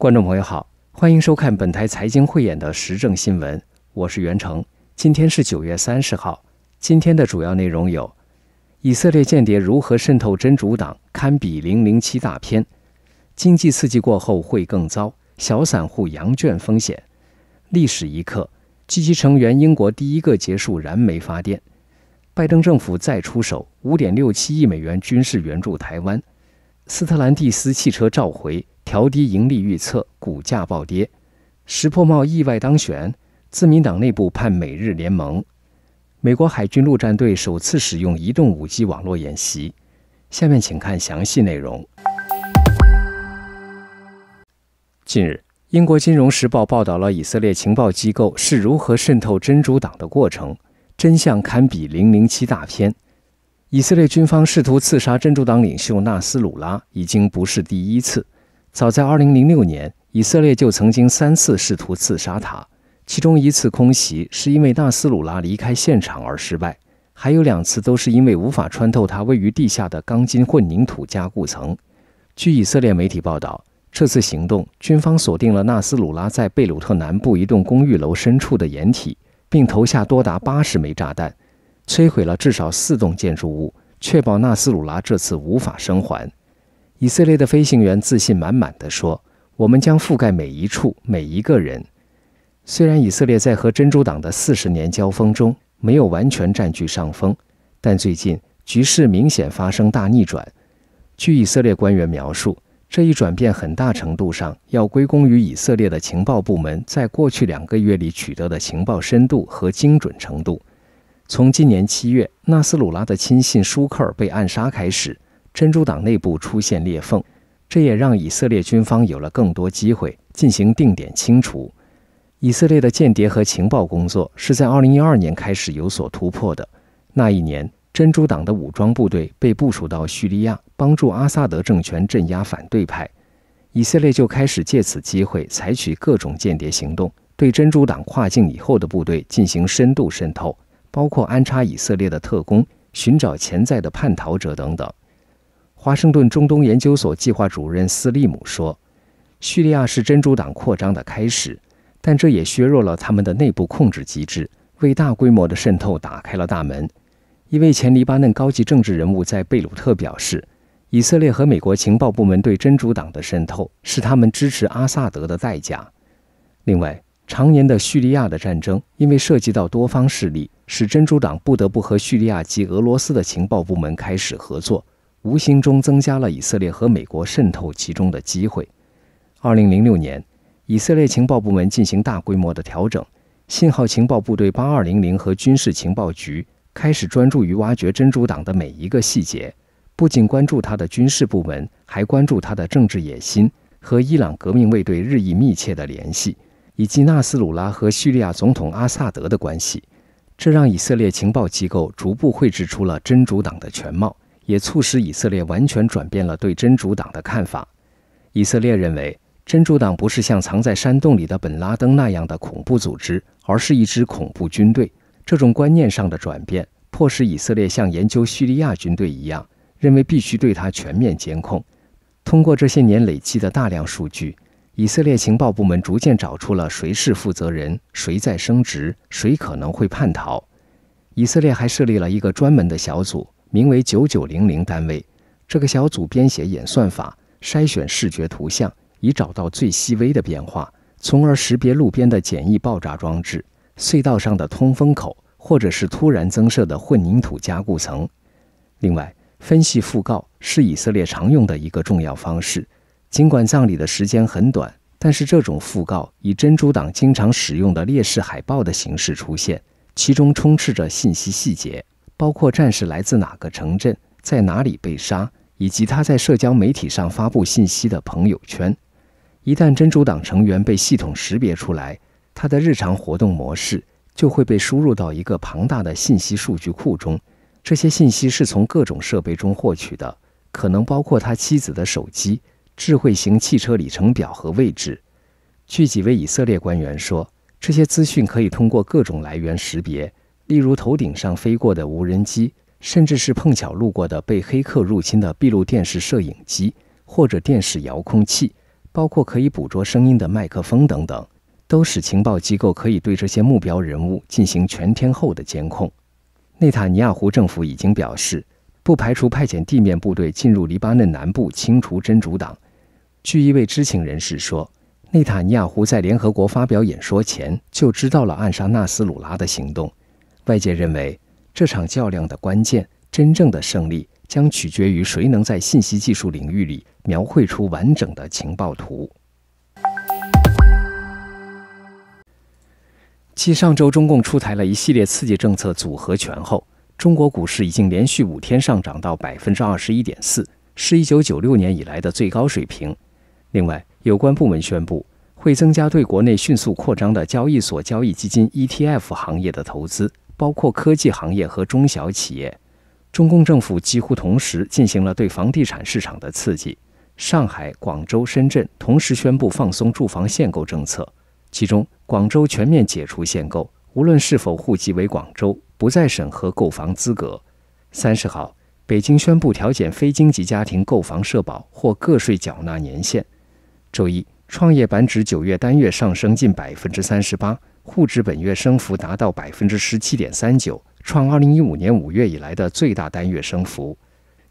观众朋友好，欢迎收看本台财经汇演的时政新闻，我是袁成。今天是九月三十号，今天的主要内容有：以色列间谍如何渗透真主党，堪比零零七大片；经济刺激过后会更糟，小散户羊圈风险；历史一刻，积极成员英国第一个结束燃煤发电；拜登政府再出手，五点六七亿美元军事援助台湾；斯特兰蒂斯汽车召回。调低盈利预测，股价暴跌。石破茂意外当选，自民党内部判美日联盟。美国海军陆战队首次使用移动五 G 网络演习。下面请看详细内容。近日，英国《金融时报》报道了以色列情报机构是如何渗透真主党的过程，真相堪比零零七大片。以色列军方试图刺杀真主党领袖纳斯鲁拉，已经不是第一次。早在2006年，以色列就曾经三次试图刺杀他，其中一次空袭是因为纳斯鲁拉离开现场而失败，还有两次都是因为无法穿透他位于地下的钢筋混凝土加固层。据以色列媒体报道，这次行动，军方锁定了纳斯鲁拉在贝鲁特南部一栋公寓楼深处的掩体，并投下多达80枚炸弹，摧毁了至少四栋建筑物，确保纳斯鲁拉这次无法生还。以色列的飞行员自信满满地说：“我们将覆盖每一处、每一个人。”虽然以色列在和真主党的四十年交锋中没有完全占据上风，但最近局势明显发生大逆转。据以色列官员描述，这一转变很大程度上要归功于以色列的情报部门在过去两个月里取得的情报深度和精准程度。从今年七月，纳斯鲁拉的亲信舒克尔被暗杀开始。珍珠党内部出现裂缝，这也让以色列军方有了更多机会进行定点清除。以色列的间谍和情报工作是在2012年开始有所突破的。那一年，珍珠党的武装部队被部署到叙利亚，帮助阿萨德政权镇压反对派，以色列就开始借此机会采取各种间谍行动，对珍珠党跨境以后的部队进行深度渗透，包括安插以色列的特工，寻找潜在的叛逃者等等。华盛顿中东研究所计划主任斯利姆说：“叙利亚是真主党扩张的开始，但这也削弱了他们的内部控制机制，为大规模的渗透打开了大门。”一位前黎巴嫩高级政治人物在贝鲁特表示：“以色列和美国情报部门对真主党的渗透是他们支持阿萨德的代价。”另外，常年的叙利亚的战争因为涉及到多方势力，使真主党不得不和叙利亚及俄罗斯的情报部门开始合作。无形中增加了以色列和美国渗透其中的机会。二零零六年，以色列情报部门进行大规模的调整，信号情报部队八二零零和军事情报局开始专注于挖掘真主党的每一个细节，不仅关注他的军事部门，还关注他的政治野心和伊朗革命卫队日益密切的联系，以及纳斯鲁拉和叙利亚总统阿萨德的关系。这让以色列情报机构逐步绘制出了真主党的全貌。也促使以色列完全转变了对真主党的看法。以色列认为，真主党不是像藏在山洞里的本拉登那样的恐怖组织，而是一支恐怖军队。这种观念上的转变，迫使以色列像研究叙利亚军队一样，认为必须对它全面监控。通过这些年累积的大量数据，以色列情报部门逐渐找出了谁是负责人，谁在升职，谁可能会叛逃。以色列还设立了一个专门的小组。名为九九零零单位，这个小组编写演算法，筛选视觉图像，以找到最细微的变化，从而识别路边的简易爆炸装置、隧道上的通风口，或者是突然增设的混凝土加固层。另外，分析讣告是以色列常用的一个重要方式。尽管葬礼的时间很短，但是这种讣告以珍珠党经常使用的烈士海报的形式出现，其中充斥着信息细节。包括战士来自哪个城镇，在哪里被杀，以及他在社交媒体上发布信息的朋友圈。一旦真主党成员被系统识别出来，他的日常活动模式就会被输入到一个庞大的信息数据库中。这些信息是从各种设备中获取的，可能包括他妻子的手机、智慧型汽车里程表和位置。据几位以色列官员说，这些资讯可以通过各种来源识别。例如，头顶上飞过的无人机，甚至是碰巧路过的被黑客入侵的闭路电视摄影机或者电视遥控器，包括可以捕捉声音的麦克风等等，都使情报机构可以对这些目标人物进行全天候的监控。内塔尼亚胡政府已经表示，不排除派遣地面部队进入黎巴嫩南部清除真主党。据一位知情人士说，内塔尼亚胡在联合国发表演说前就知道了暗杀纳斯鲁拉的行动。外界认为，这场较量的关键，真正的胜利将取决于谁能在信息技术领域里描绘出完整的情报图。继上周中共出台了一系列刺激政策组合拳后，中国股市已经连续五天上涨到百分之二十一点四，是一九九六年以来的最高水平。另外，有关部门宣布会增加对国内迅速扩张的交易所交易基金 （ETF） 行业的投资。包括科技行业和中小企业，中共政府几乎同时进行了对房地产市场的刺激。上海、广州、深圳同时宣布放松住房限购政策，其中广州全面解除限购，无论是否户籍为广州，不再审核购房资格。三十号，北京宣布调减非京籍家庭购房社保或个税缴纳年限。周一，创业板指九月单月上升近百分之三十八。沪指本月升幅达到百分之十七点三九，创二零一五年五月以来的最大单月升幅；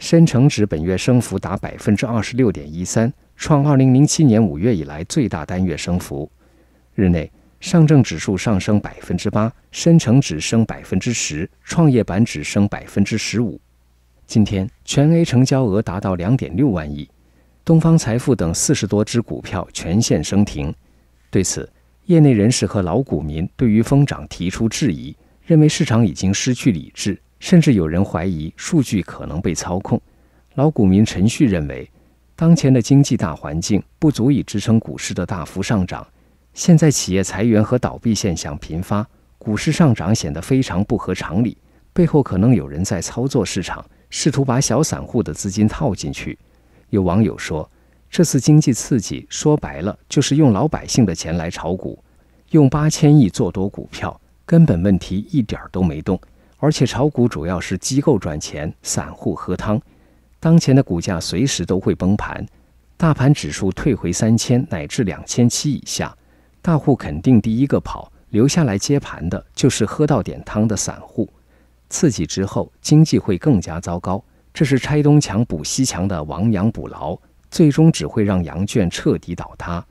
深成指本月升幅达百分之二十六点一三，创二零零七年五月以来最大单月升幅。日内，上证指数上升百分之八，深成指升百分之十，创业板指升百分之十五。今天，全 A 成交额达到两点六万亿，东方财富等四十多只股票全线升停。对此，业内人士和老股民对于疯涨提出质疑，认为市场已经失去理智，甚至有人怀疑数据可能被操控。老股民陈旭认为，当前的经济大环境不足以支撑股市的大幅上涨，现在企业裁员和倒闭现象频发，股市上涨显得非常不合常理，背后可能有人在操作市场，试图把小散户的资金套进去。有网友说。这次经济刺激说白了就是用老百姓的钱来炒股，用八千亿做多股票，根本问题一点儿都没动。而且炒股主要是机构赚钱，散户喝汤。当前的股价随时都会崩盘，大盘指数退回三千乃至两千七以下，大户肯定第一个跑，留下来接盘的就是喝到点汤的散户。刺激之后经济会更加糟糕，这是拆东墙补西墙的亡羊补牢。最终只会让羊圈彻底倒塌。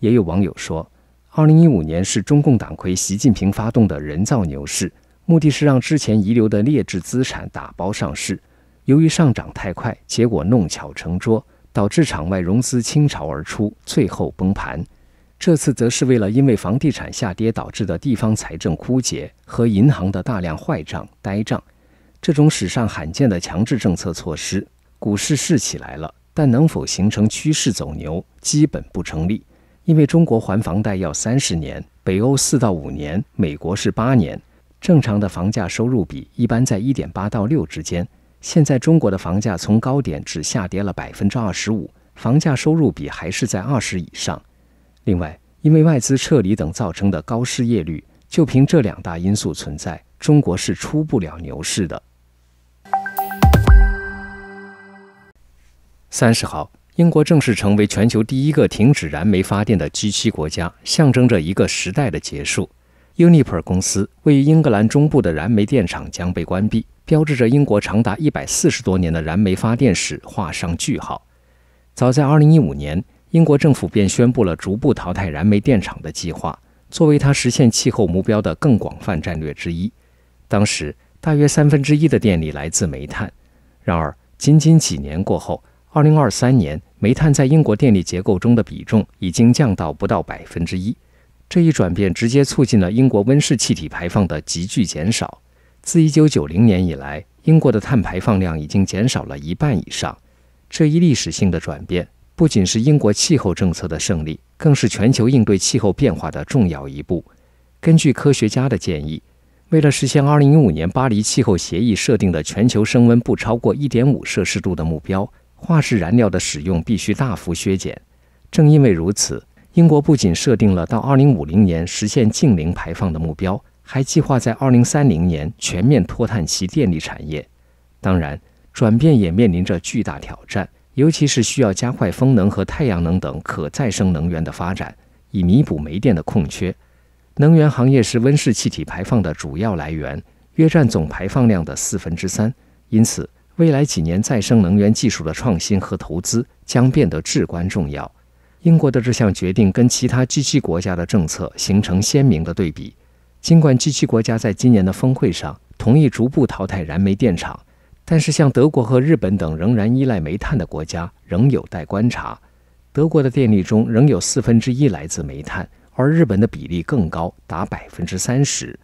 也有网友说，二零一五年是中共党魁习近平发动的人造牛市，目的是让之前遗留的劣质资产打包上市。由于上涨太快，结果弄巧成拙，导致场外融资倾巢而出，最后崩盘。这次则是为了因为房地产下跌导致的地方财政枯竭和银行的大量坏账呆账，这种史上罕见的强制政策措施，股市试起来了。但能否形成趋势走牛，基本不成立，因为中国还房贷要三十年，北欧四到五年，美国是八年。正常的房价收入比一般在一点八到六之间，现在中国的房价从高点只下跌了百分之二十五，房价收入比还是在二十以上。另外，因为外资撤离等造成的高失业率，就凭这两大因素存在，中国是出不了牛市的。三十号，英国正式成为全球第一个停止燃煤发电的 G 七国家，象征着一个时代的结束。Uniper 公司位于英格兰中部的燃煤电厂将被关闭，标志着英国长达一百四十多年的燃煤发电史画上句号。早在二零一五年，英国政府便宣布了逐步淘汰燃煤电厂的计划，作为它实现气候目标的更广泛战略之一。当时，大约三分之一的电力来自煤炭。然而，仅仅几年过后，二零二三年，煤炭在英国电力结构中的比重已经降到不到百分之一。这一转变直接促进了英国温室气体排放的急剧减少。自一九九零年以来，英国的碳排放量已经减少了一半以上。这一历史性的转变不仅是英国气候政策的胜利，更是全球应对气候变化的重要一步。根据科学家的建议，为了实现二零一五年巴黎气候协议设定的全球升温不超过一点五摄氏度的目标。化石燃料的使用必须大幅削减。正因为如此，英国不仅设定了到2050年实现净零排放的目标，还计划在2030年全面脱碳其电力产业。当然，转变也面临着巨大挑战，尤其是需要加快风能和太阳能等可再生能源的发展，以弥补煤电的空缺。能源行业是温室气体排放的主要来源，约占总排放量的四分之三。因此，未来几年，再生能源技术的创新和投资将变得至关重要。英国的这项决定跟其他 G7 国家的政策形成鲜明的对比。尽管 G7 国家在今年的峰会上同意逐步淘汰燃煤电厂，但是像德国和日本等仍然依赖煤炭的国家仍有待观察。德国的电力中仍有四分之一来自煤炭，而日本的比例更高，达百分之三十。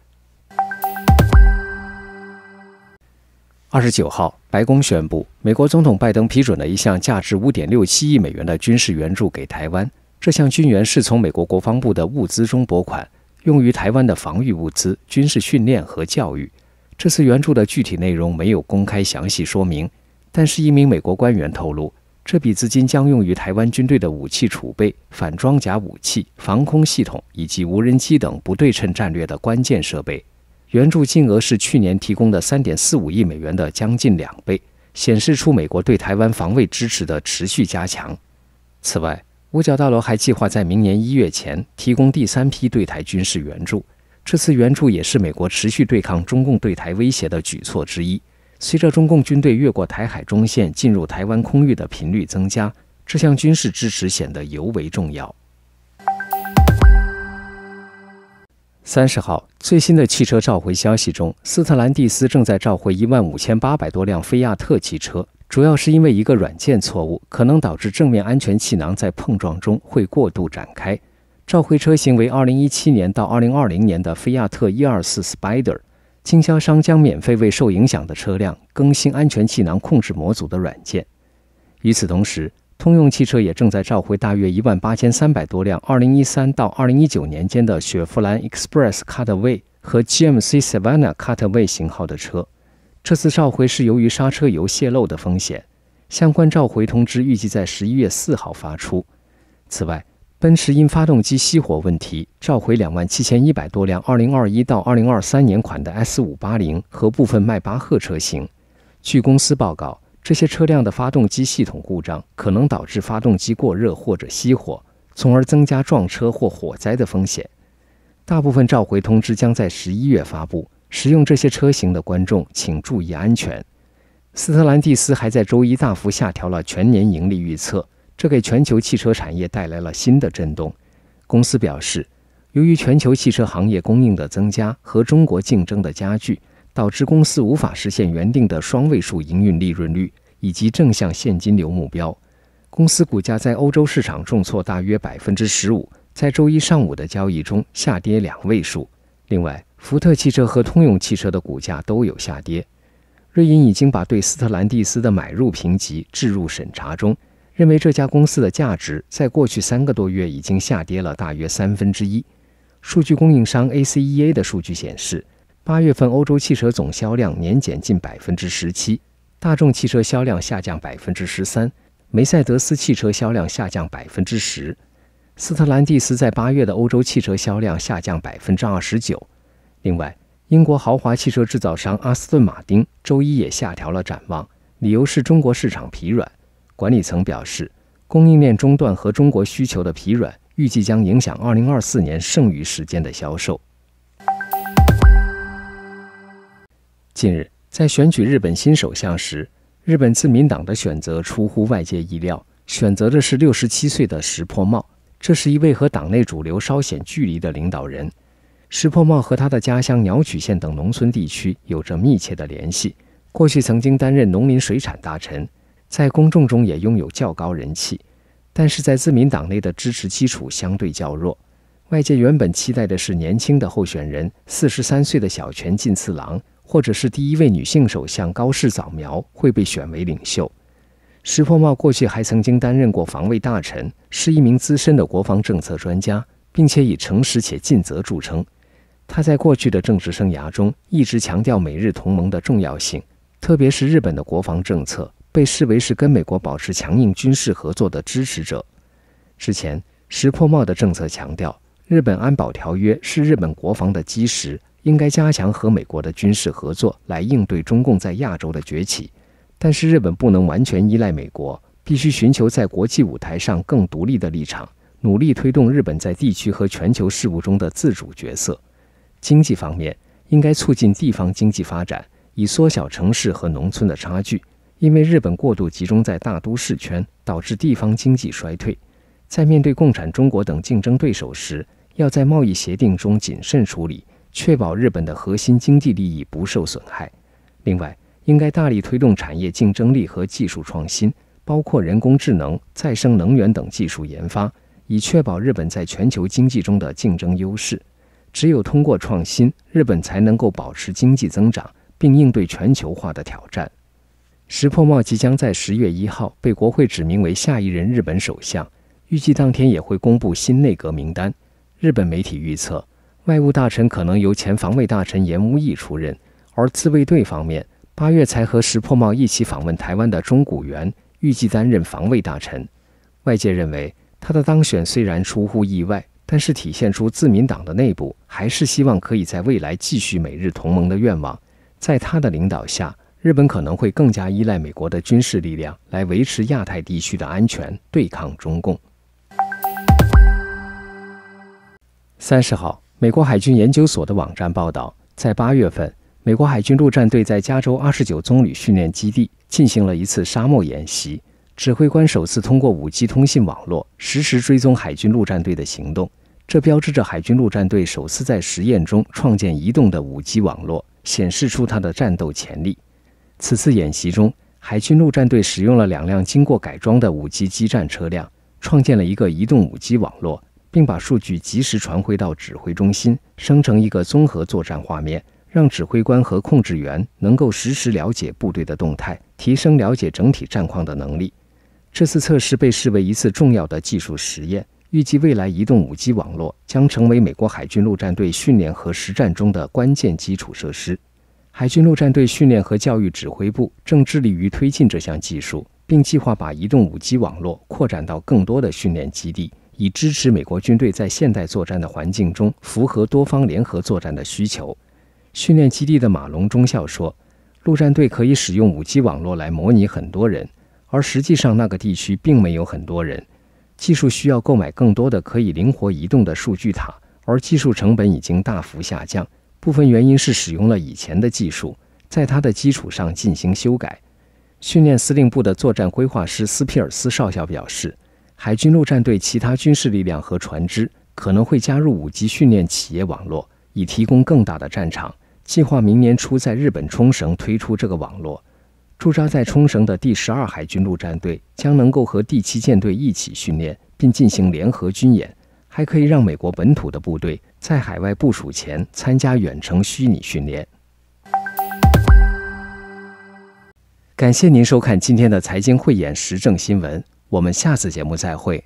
二十九号，白宫宣布，美国总统拜登批准了一项价值五点六七亿美元的军事援助给台湾。这项军援是从美国国防部的物资中拨款，用于台湾的防御物资、军事训练和教育。这次援助的具体内容没有公开详细说明，但是一名美国官员透露，这笔资金将用于台湾军队的武器储备、反装甲武器、防空系统以及无人机等不对称战略的关键设备。援助金额是去年提供的3.45亿美元的将近两倍，显示出美国对台湾防卫支持的持续加强。此外，五角大楼还计划在明年一月前提供第三批对台军事援助。这次援助也是美国持续对抗中共对台威胁的举措之一。随着中共军队越过台海中线进入台湾空域的频率增加，这项军事支持显得尤为重要。三十号最新的汽车召回消息中，斯特兰蒂斯正在召回一万五千八百多辆菲亚特汽车，主要是因为一个软件错误可能导致正面安全气囊在碰撞中会过度展开。召回车型为二零一七年到二零二零年的菲亚特一二四 Spider，经销商将免费为受影响的车辆更新安全气囊控制模组的软件。与此同时，通用汽车也正在召回大约一万八千三百多辆2013到2019年间的雪佛兰 Express Cutaway 和 GM c Savannah Cutaway 型号的车。这次召回是由于刹车油泄漏的风险。相关召回通知预计在11月4号发出。此外，奔驰因发动机熄火问题召回两万七千一百多辆2021到2023年款的 S580 和部分迈巴赫车型。据公司报告。这些车辆的发动机系统故障可能导致发动机过热或者熄火，从而增加撞车或火灾的风险。大部分召回通知将在十一月发布。使用这些车型的观众请注意安全。斯特兰蒂斯还在周一大幅下调了全年盈利预测，这给全球汽车产业带来了新的震动。公司表示，由于全球汽车行业供应的增加和中国竞争的加剧。导致公司无法实现原定的双位数营运利润率以及正向现金流目标。公司股价在欧洲市场重挫大约百分之十五，在周一上午的交易中下跌两位数。另外，福特汽车和通用汽车的股价都有下跌。瑞银已经把对斯特兰蒂斯的买入评级置入审查中，认为这家公司的价值在过去三个多月已经下跌了大约三分之一。数据供应商 ACEA 的数据显示。八月份，欧洲汽车总销量年减近百分之十七，大众汽车销量下降百分之十三，梅赛德斯汽车销量下降百分之十，斯特兰蒂斯在八月的欧洲汽车销量下降百分之二十九。另外，英国豪华汽车制造商阿斯顿马丁周一也下调了展望，理由是中国市场疲软。管理层表示，供应链中断和中国需求的疲软预计将影响二零二四年剩余时间的销售。近日，在选举日本新首相时，日本自民党的选择出乎外界意料，选择的是六十七岁的石破茂。这是一位和党内主流稍显距离的领导人。石破茂和他的家乡鸟取县等农村地区有着密切的联系，过去曾经担任农林水产大臣，在公众中也拥有较高人气，但是在自民党内的支持基础相对较弱。外界原本期待的是年轻的候选人，四十三岁的小泉进次郎。或者是第一位女性首相高氏早苗会被选为领袖。石破茂过去还曾经担任过防卫大臣，是一名资深的国防政策专家，并且以诚实且尽责著称。他在过去的政治生涯中一直强调美日同盟的重要性，特别是日本的国防政策被视为是跟美国保持强硬军事合作的支持者。之前石破茂的政策强调，日本安保条约是日本国防的基石。应该加强和美国的军事合作，来应对中共在亚洲的崛起。但是，日本不能完全依赖美国，必须寻求在国际舞台上更独立的立场，努力推动日本在地区和全球事务中的自主角色。经济方面，应该促进地方经济发展，以缩小城市和农村的差距。因为日本过度集中在大都市圈，导致地方经济衰退。在面对共产中国等竞争对手时，要在贸易协定中谨慎处理。确保日本的核心经济利益不受损害。另外，应该大力推动产业竞争力和技术创新，包括人工智能、再生能源等技术研发，以确保日本在全球经济中的竞争优势。只有通过创新，日本才能够保持经济增长并应对全球化的挑战。石破茂即将在十月一号被国会指名为下一任日本首相，预计当天也会公布新内阁名单。日本媒体预测。外务大臣可能由前防卫大臣岩屋义出任，而自卫队方面，八月才和石破茂一起访问台湾的中谷元预计担任防卫大臣。外界认为他的当选虽然出乎意外，但是体现出自民党的内部还是希望可以在未来继续美日同盟的愿望。在他的领导下，日本可能会更加依赖美国的军事力量来维持亚太地区的安全，对抗中共。三十号。美国海军研究所的网站报道，在八月份，美国海军陆战队在加州二十九棕榈训练基地进行了一次沙漠演习。指挥官首次通过五 G 通信网络实时追踪海军陆战队的行动，这标志着海军陆战队首次在实验中创建移动的五 G 网络，显示出它的战斗潜力。此次演习中，海军陆战队使用了两辆经过改装的五 G 基站车辆，创建了一个移动五 G 网络。并把数据及时传回到指挥中心，生成一个综合作战画面，让指挥官和控制员能够实时了解部队的动态，提升了解整体战况的能力。这次测试被视为一次重要的技术实验。预计未来，移动 5G 网络将成为美国海军陆战队训练和实战中的关键基础设施。海军陆战队训练和教育指挥部正致力于推进这项技术，并计划把移动 5G 网络扩展到更多的训练基地。以支持美国军队在现代作战的环境中符合多方联合作战的需求。训练基地的马龙中校说：“陆战队可以使用 5G 网络来模拟很多人，而实际上那个地区并没有很多人。技术需要购买更多的可以灵活移动的数据塔，而技术成本已经大幅下降，部分原因是使用了以前的技术，在它的基础上进行修改。”训练司令部的作战规划师斯皮尔斯少校表示。海军陆战队其他军事力量和船只可能会加入五级训练企业网络，以提供更大的战场。计划明年初在日本冲绳推出这个网络。驻扎在冲绳的第十二海军陆战队将能够和第七舰队一起训练，并进行联合军演，还可以让美国本土的部队在海外部署前参加远程虚拟训练。感谢您收看今天的财经慧眼时政新闻。我们下次节目再会。